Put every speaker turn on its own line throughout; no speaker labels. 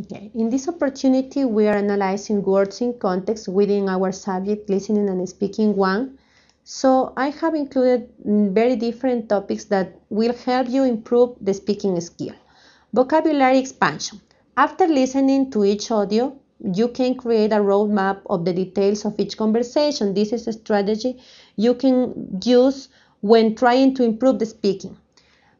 Okay. In this opportunity, we are analyzing words in context within our subject, listening and speaking one. So I have included very different topics that will help you improve the speaking skill. Vocabulary expansion. After listening to each audio, you can create a roadmap of the details of each conversation. This is a strategy you can use when trying to improve the speaking.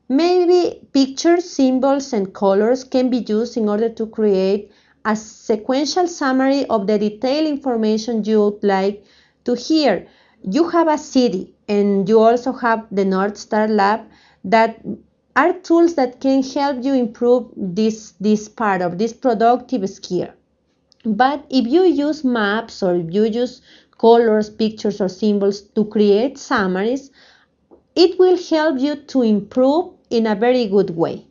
Maybe pictures, symbols, and colors can be used in order to create a sequential summary of the detailed information you would like to hear. You have a city and you also have the North Star Lab that are tools that can help you improve this, this part of this productive skill. But if you use maps or if you use colors, pictures, or symbols to create summaries, it will help you to improve in a very good way.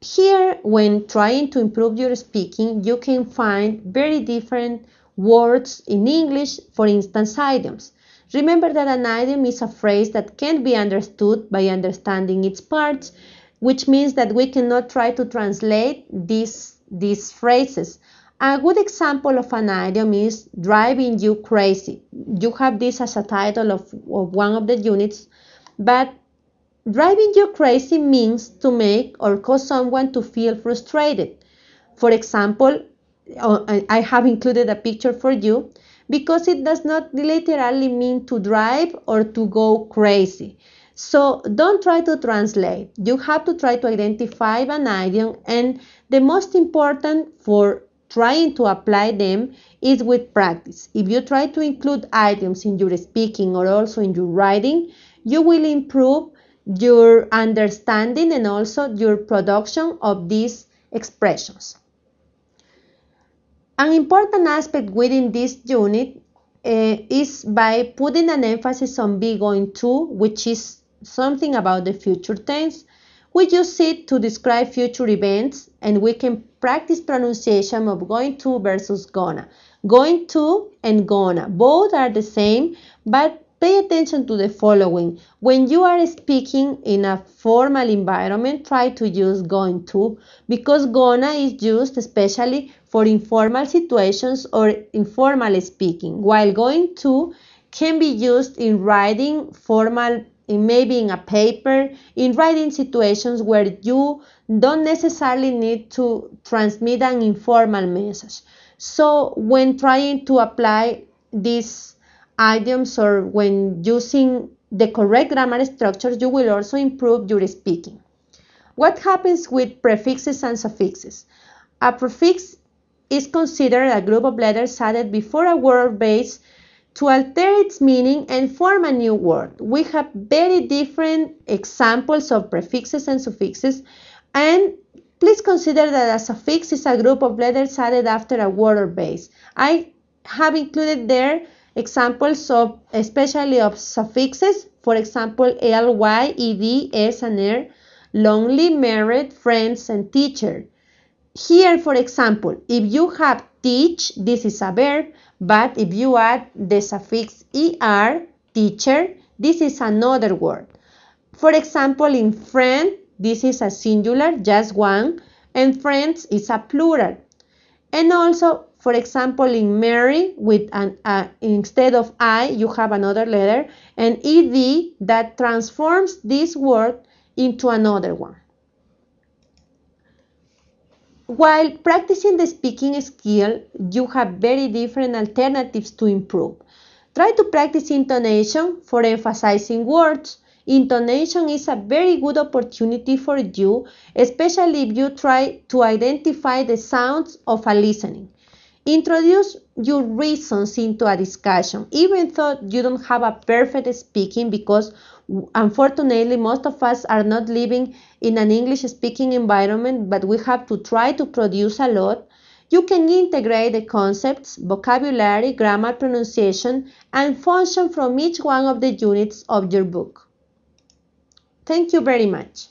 Here, when trying to improve your speaking, you can find very different words in English, for instance, idioms. Remember that an idiom is a phrase that can not be understood by understanding its parts, which means that we cannot try to translate these, these phrases a good example of an idiom is driving you crazy. You have this as a title of, of one of the units, but driving you crazy means to make or cause someone to feel frustrated. For example, uh, I have included a picture for you because it does not literally mean to drive or to go crazy. So don't try to translate. You have to try to identify an idiom and the most important for trying to apply them is with practice. If you try to include items in your speaking or also in your writing, you will improve your understanding and also your production of these expressions. An important aspect within this unit uh, is by putting an emphasis on be going to, which is something about the future tense. We use it to describe future events and we can practice pronunciation of going to versus gonna. Going to and gonna, both are the same, but pay attention to the following. When you are speaking in a formal environment, try to use going to because gonna is used especially for informal situations or informal speaking, while going to can be used in writing formal Maybe in a paper, in writing situations where you don't necessarily need to transmit an informal message. So when trying to apply these idioms or when using the correct grammar structures, you will also improve your speaking. What happens with prefixes and suffixes? A prefix is considered a group of letters added before a word base to alter its meaning and form a new word. We have very different examples of prefixes and suffixes and please consider that a suffix is a group of letters added after a word or base. I have included there examples of especially of suffixes, for example, ly, ed, s and er, lonely, married, friends and teacher. Here, for example, if you have teach, this is a verb, but if you add the suffix er, teacher, this is another word. For example, in friend, this is a singular, just one, and friends is a plural. And also, for example, in Mary, with an uh, instead of I, you have another letter, and ed that transforms this word into another one. While practicing the speaking skill, you have very different alternatives to improve. Try to practice intonation for emphasizing words. Intonation is a very good opportunity for you, especially if you try to identify the sounds of a listening. Introduce your reasons into a discussion, even though you don't have a perfect speaking, because unfortunately, most of us are not living in an English speaking environment, but we have to try to produce a lot. You can integrate the concepts, vocabulary, grammar, pronunciation, and function from each one of the units of your book. Thank you very much.